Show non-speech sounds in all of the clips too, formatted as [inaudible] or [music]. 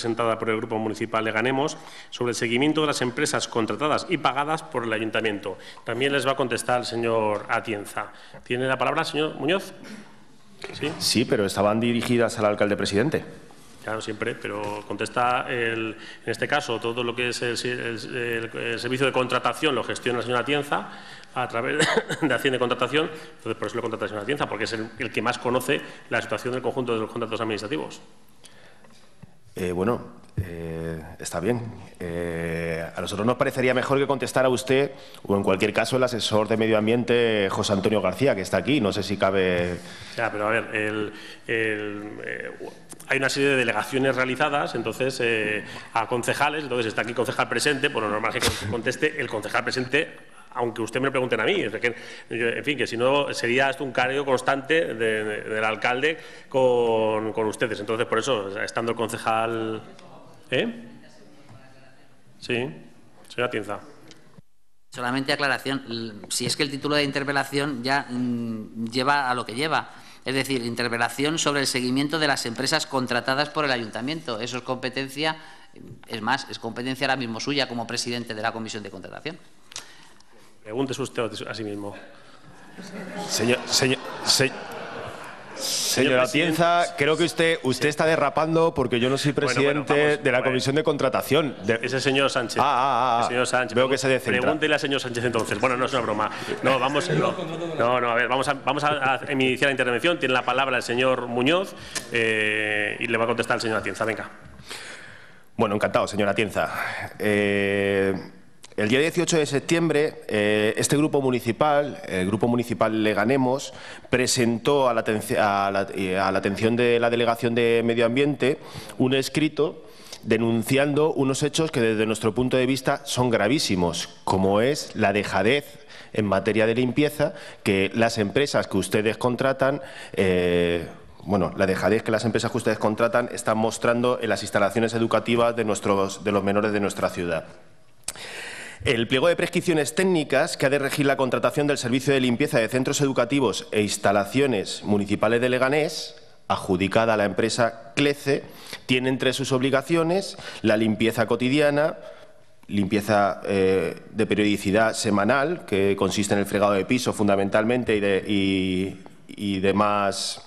presentada por el Grupo Municipal de Ganemos sobre el seguimiento de las empresas contratadas y pagadas por el Ayuntamiento. También les va a contestar el señor Atienza. ¿Tiene la palabra, señor Muñoz? Sí, pero estaban dirigidas al alcalde presidente. Claro, siempre, pero contesta el, en este caso todo lo que es el, servicio de contratación lo gestiona el señor Atienza a través [coughs] de Hacienda de Contratación, entonces por eso lo contrata la señora Atienza, porque es el, que más conoce la situación del conjunto de los contratos administrativos. Eh, bueno, eh, está bien. Eh, a nosotros nos parecería mejor que contestara usted, o en cualquier caso el asesor de Medio Ambiente, José Antonio García, que está aquí. No sé si cabe... Ya, pero a ver, el, hay una serie de delegaciones realizadas, entonces, eh, a concejales, entonces está aquí concejal presente, por lo normal que conteste el concejal presente aunque usted me lo pregunten a mí. en fin, que si no sería hasta un cargo constante del alcalde con, ustedes. Entonces, por eso, estando el concejal. ¿Eh? Sí, señora Solamente aclaración, si es que el título de interpelación ya mm, lleva a lo que lleva, es decir, interpelación sobre el seguimiento de las empresas contratadas por el ayuntamiento. Eso es competencia, es más, es competencia ahora mismo suya como presidente de la comisión de contratación. Pregúntese usted a sí mismo. Señor, señor, creo que usted, usted está derrapando porque yo no soy presidente de la Comisión de Contratación. De... Ese señor Sánchez. Ah, ah, ah. ah. señor Sánchez. Veo que se Pregúntele al señor Sánchez entonces. Bueno, no es una broma. No, vamos, no, no, a ver, vamos vamos a, iniciar la intervención. Tiene la palabra el señor Muñoz eh, y le va a contestar el señor Atienza. Venga. Bueno, encantado, señor Atienza. Eh, el día 18 de septiembre, eh, este grupo municipal, el grupo municipal Le Ganemos, presentó a la, atención de la Delegación de Medio Ambiente un escrito denunciando unos hechos que desde nuestro punto de vista son gravísimos, como es la dejadez en materia de limpieza que las empresas que ustedes contratan eh, bueno, la dejadez que las empresas que ustedes contratan están mostrando en las instalaciones educativas de, nuestros, de los menores de nuestra ciudad. El pliego de prescripciones técnicas que ha de regir la contratación del servicio de limpieza de centros educativos e instalaciones municipales de Leganés, adjudicada a la empresa CLECE, tiene entre sus obligaciones la limpieza cotidiana, limpieza eh, de periodicidad semanal, que consiste en el fregado de piso fundamentalmente y demás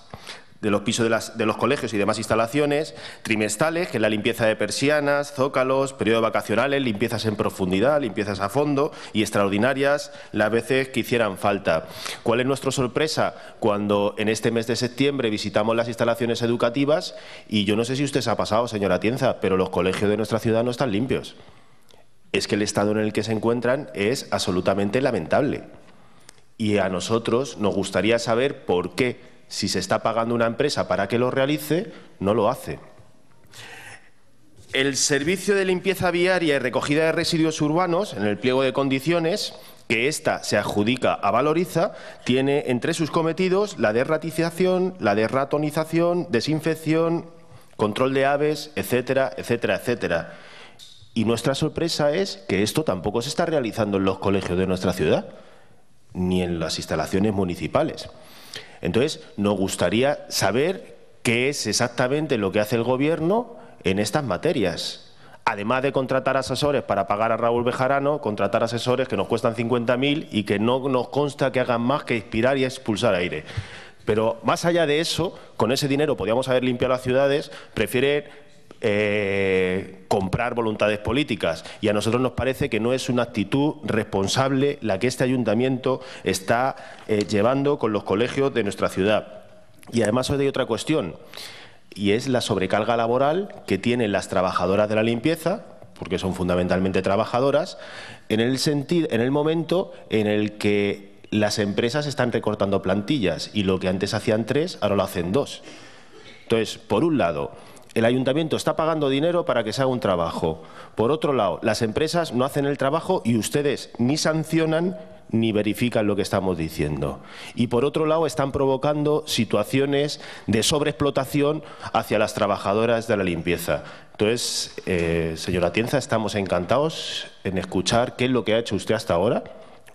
de los pisos de, los colegios y demás instalaciones, trimestrales, que es la limpieza de persianas, zócalos, periodos vacacionales, limpiezas en profundidad, limpiezas a fondo y extraordinarias las veces que hicieran falta. ¿Cuál es nuestra sorpresa cuando en este mes de septiembre visitamos las instalaciones educativas y yo no sé si usted se ha pasado, señora Tienza, pero los colegios de nuestra ciudad no están limpios? es que el estado en el que se encuentran es absolutamente lamentable. Y a nosotros nos gustaría saber por qué si se está pagando una empresa para que lo realice, no lo hace. El servicio de limpieza viaria y recogida de residuos urbanos, en el pliego de condiciones, que ésta se adjudica a Valoriza, tiene entre sus cometidos la derratización, la derratonización, desinfección, control de aves, etcétera, etcétera, etcétera. Y nuestra sorpresa es que esto tampoco se está realizando en los colegios de nuestra ciudad, ni en las instalaciones municipales. Entonces, nos gustaría saber qué es exactamente lo que hace el Gobierno en estas materias. Además de contratar asesores para pagar a Raúl Bejarano, contratar asesores que nos cuestan 50.000 y que no nos consta que hagan más que inspirar y expulsar aire. Pero más allá de eso, con ese dinero podríamos haber limpiado las ciudades, prefiere eh, comprar voluntades políticas. Y a nosotros nos parece que no es una actitud responsable la que este ayuntamiento está eh, llevando con los colegios de nuestra ciudad. Y además hay otra cuestión, y es la sobrecarga laboral que tienen las trabajadoras de la limpieza, porque son fundamentalmente trabajadoras, en el, sentido, en el momento en el que las empresas están recortando plantillas y lo que antes hacían tres, ahora lo hacen dos. Entonces, por un lado, el ayuntamiento está pagando dinero para que se haga un trabajo. Por otro lado, las empresas no hacen el trabajo y ustedes ni sancionan ni verifican lo que estamos diciendo. Y por otro lado, están provocando situaciones de sobreexplotación hacia las trabajadoras de la limpieza. Entonces, eh, señora Tienza, estamos encantados en escuchar qué es lo que ha hecho usted hasta ahora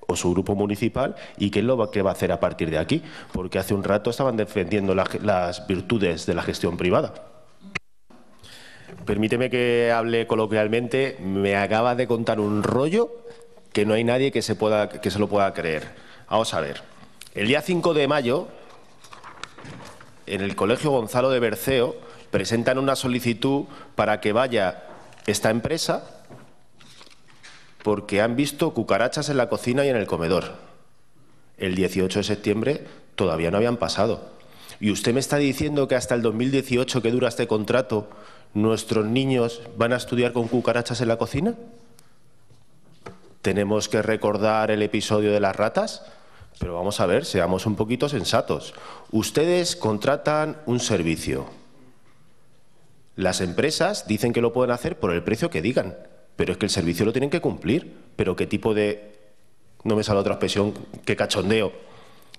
o su grupo municipal y qué es lo que va a hacer a partir de aquí, porque hace un rato estaban defendiendo las virtudes de la gestión privada. Permíteme que hable coloquialmente. Me acaba de contar un rollo que no hay nadie que se, pueda, que se lo pueda creer. Vamos a ver. El día 5 de mayo, en el Colegio Gonzalo de Berceo, presentan una solicitud para que vaya esta empresa porque han visto cucarachas en la cocina y en el comedor. El 18 de septiembre todavía no habían pasado. Y usted me está diciendo que hasta el 2018 que dura este contrato ¿Nuestros niños van a estudiar con cucarachas en la cocina? ¿Tenemos que recordar el episodio de las ratas? Pero vamos a ver, seamos un poquito sensatos. Ustedes contratan un servicio. Las empresas dicen que lo pueden hacer por el precio que digan, pero es que el servicio lo tienen que cumplir. Pero qué tipo de, no me sale otra expresión, qué cachondeo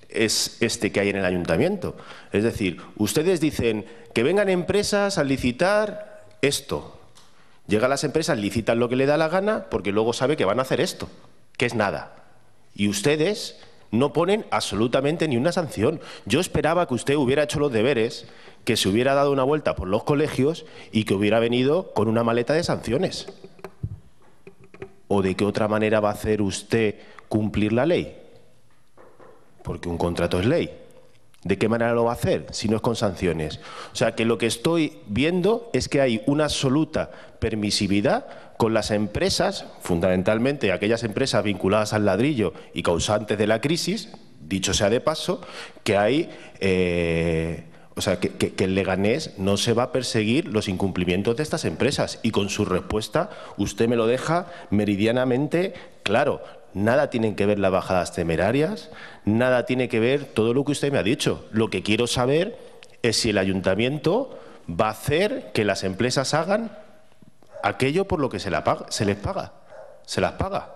es este que hay en el ayuntamiento. Es decir, ustedes dicen que vengan empresas a licitar esto. Llegan las empresas, licitan lo que le da la gana, porque luego sabe que van a hacer esto, que es nada. Y ustedes no ponen absolutamente ni una sanción. Yo esperaba que usted hubiera hecho los deberes, que se hubiera dado una vuelta por los colegios y que hubiera venido con una maleta de sanciones. ¿O de qué otra manera va a hacer usted cumplir la ley? Porque un contrato es ley. ¿De qué manera lo va a hacer si no es con sanciones? O sea, que lo que estoy viendo es que hay una absoluta permisividad con las empresas, fundamentalmente aquellas empresas vinculadas al ladrillo y causantes de la crisis, dicho sea de paso, que hay eh, o sea, que, el Leganés no se va a perseguir los incumplimientos de estas empresas. Y con su respuesta usted me lo deja meridianamente claro. Nada tienen que ver las bajadas temerarias, nada tiene que ver todo lo que usted me ha dicho. Lo que quiero saber es si el ayuntamiento va a hacer que las empresas hagan aquello por lo que se, se les paga, se las paga.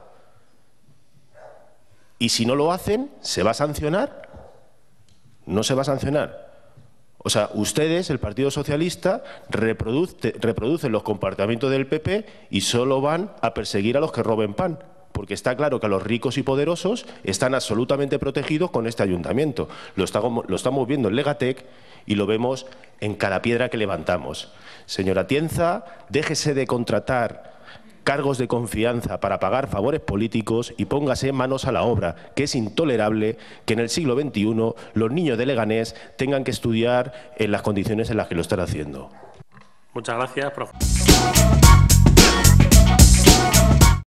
Y si no lo hacen, ¿se va a sancionar? No se va a sancionar. O sea, ustedes, el Partido Socialista, reproducen los comportamientos del PP y solo van a perseguir a los que roben pan. Porque está claro que los ricos y poderosos están absolutamente protegidos con este ayuntamiento. Lo, lo estamos viendo en Legatec y lo vemos en cada piedra que levantamos. Señora Tienza, déjese de contratar cargos de confianza para pagar favores políticos y póngase manos a la obra, que es intolerable que en el siglo XXI los niños de Leganés tengan que estudiar en las condiciones en las que lo están haciendo. Muchas gracias,